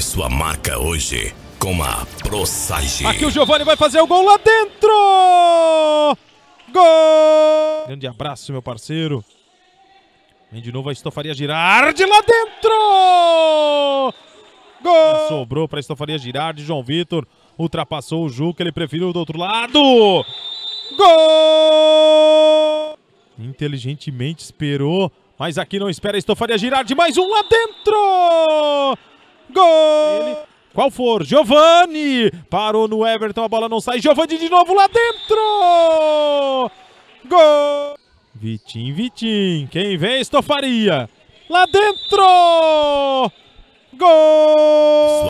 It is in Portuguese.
sua marca hoje com a ProSage. Aqui o Giovani vai fazer o gol lá dentro! Gol! Grande abraço, meu parceiro. Vem de novo a Estofaria Girardi lá dentro! Gol! Sobrou para a Estofaria Girardi, João Vitor ultrapassou o Juca, ele preferiu do outro lado. Gol! Inteligentemente esperou, mas aqui não espera a Estofaria Girardi, mais um lá dentro! qual for? Giovani! Parou no Everton, a bola não sai. Giovani de novo lá dentro! Gol! Vitim, Vitim. Quem vem, Estofaria. Lá dentro! Gol!